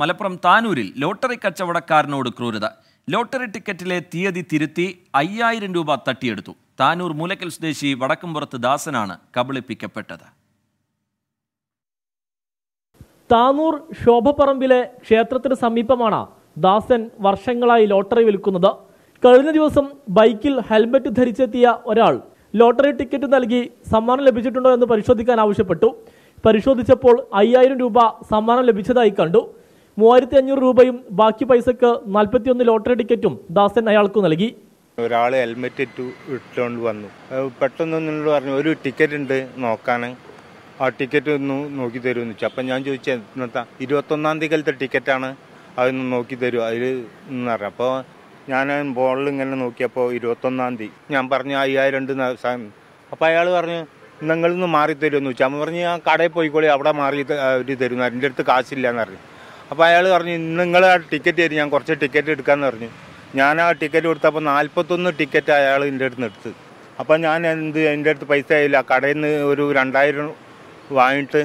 Malappuram താനൂരിൽ lottery കച്ചവടക്കാരനോട് ക്രൂരത lottery ടിക്കറ്റിലെ തീയതി തിരുത്തി അയ്യായിരം രൂപ തട്ടിയെടുത്തു താനൂർ മൂലക്കൽ സ്വദേശി വടക്കുംപുറത്ത് ദാസനാണ് കബളിപ്പിക്കപ്പെട്ടത് താനൂർ ശോഭപ്പറമ്പിലെ ക്ഷേത്രത്തിന് സമീപമാണ് ദാസൻ വർഷങ്ങളായി ലോട്ടറി വിൽക്കുന്നത് കഴിഞ്ഞ ദിവസം ബൈക്കിൽ ഹെൽമെറ്റ് ധരിച്ചെത്തിയ ഒരാൾ ലോട്ടറി ടിക്കറ്റ് നൽകി സമ്മാനം ലഭിച്ചിട്ടുണ്ടോ എന്ന് പരിശോധിക്കാൻ ആവശ്യപ്പെട്ടു പരിശോധിച്ചപ്പോൾ അയ്യായിരം രൂപ സമ്മാനം ലഭിച്ചതായി കണ്ടു മൂവായിരത്തി അഞ്ഞൂറ് രൂപയും ബാക്കി പൈസക്ക് നാൽപ്പത്തിയൊന്ന് ലോട്ടറി ടിക്കറ്റും ദാസൻ അയാൾക്ക് നൽകി ഒരാൾ ഹെൽമെറ്റ് ഇട്ടുകൊണ്ട് വന്നു പെട്ടെന്ന് നിന്നോട് പറഞ്ഞു ഒരു ടിക്കറ്റ് ഉണ്ട് നോക്കാൻ ആ ടിക്കറ്റ് ഒന്ന് നോക്കി തരുമെന്ന് വെച്ചു അപ്പം ഞാൻ ചോദിച്ചു ഇരുപത്തൊന്നാം തീയതി തീയതിക്കലത്തെ ടിക്കറ്റാണ് അതൊന്ന് നോക്കി തരും അതിൽ എന്ന് പറഞ്ഞു അപ്പോൾ ഞാൻ ബോളിൽ ഇങ്ങനെ നോക്കിയപ്പോൾ ഇരുപത്തൊന്നാം തീയതി ഞാൻ പറഞ്ഞു അയ്യായിരം ഉണ്ട് അപ്പോൾ അയാൾ പറഞ്ഞു നിങ്ങളിന്ന് മാറി തരുമെന്ന് വെച്ചു അമ്മ പറഞ്ഞു ഞാൻ കടയിൽ പോയിക്കോളി അവിടെ മാറി അവർ തരുന്നു അതിൻ്റെ അടുത്ത് കാശില്ല എന്ന് പറഞ്ഞു അപ്പോൾ അയാൾ പറഞ്ഞു നിങ്ങൾ ആ ടിക്കറ്റ് തരും ഞാൻ കുറച്ച് ടിക്കറ്റ് എടുക്കാമെന്ന് പറഞ്ഞു ഞാൻ ആ ടിക്കറ്റ് കൊടുത്തപ്പോൾ നാൽപ്പത്തൊന്ന് ടിക്കറ്റ് അയാൾ എൻ്റെ അടുത്ത് എടുത്ത് അപ്പോൾ ഞാൻ എന്ത് എൻ്റെ അടുത്ത് പൈസ ആയില്ല കടയിൽ നിന്ന് ഒരു രണ്ടായിരം വാങ്ങിയിട്ട്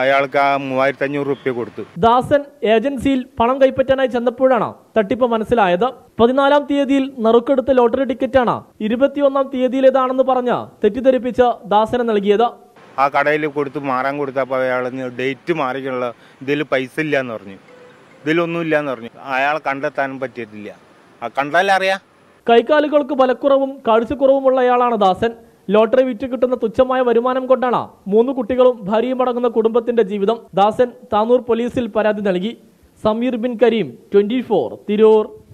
അയാൾക്ക് ആ മൂവായിരത്തി അഞ്ഞൂറ് റുപ്യ കൊടുത്തു ദാസൻ ഏജൻസിയിൽ പണം കൈപ്പറ്റാനായി ചെന്നപ്പോഴാണ് തട്ടിപ്പ് മനസ്സിലായത് പതിനാലാം തീയതിയിൽ നറുക്കെടുത്ത ലോട്ടറി ടിക്കറ്റാണ് ഇരുപത്തിയൊന്നാം തീയതിയിലേതാണെന്ന് പറഞ്ഞ് തെറ്റിദ്ധരിപ്പിച്ച് ദാസന് നൽകിയത് ആ കടയിൽ കൊടുത്ത് മാറാൻ കൊടുത്തപ്പോൾ അയാൾ ഡേറ്റ് മാറിക്കുള്ള ഇതിൽ പൈസ ഇല്ല എന്ന് പറഞ്ഞു ഇതിലൊന്നും ഇല്ല എന്ന് പറഞ്ഞു അയാളെ കണ്ടെത്താനും പറ്റിയിട്ടില്ല ആ അറിയാം കൈകാലുകൾക്ക് ബലക്കുറവും കാഴ്ചക്കുറവുമുള്ള അയാളാണ് ദാസൻ ലോട്ടറി വിറ്റ് കിട്ടുന്ന തുച്ഛമായ വരുമാനം കൊണ്ടാണ് മൂന്ന് കുട്ടികളും ഭാര്യയും അടങ്ങുന്ന കുടുംബത്തിന്റെ ജീവിതം ദാസൻ താനൂർ പോലീസിൽ പരാതി നൽകി സമീർ ബിൻ കരീം ട്വന്റി ഫോർ തിരൂർ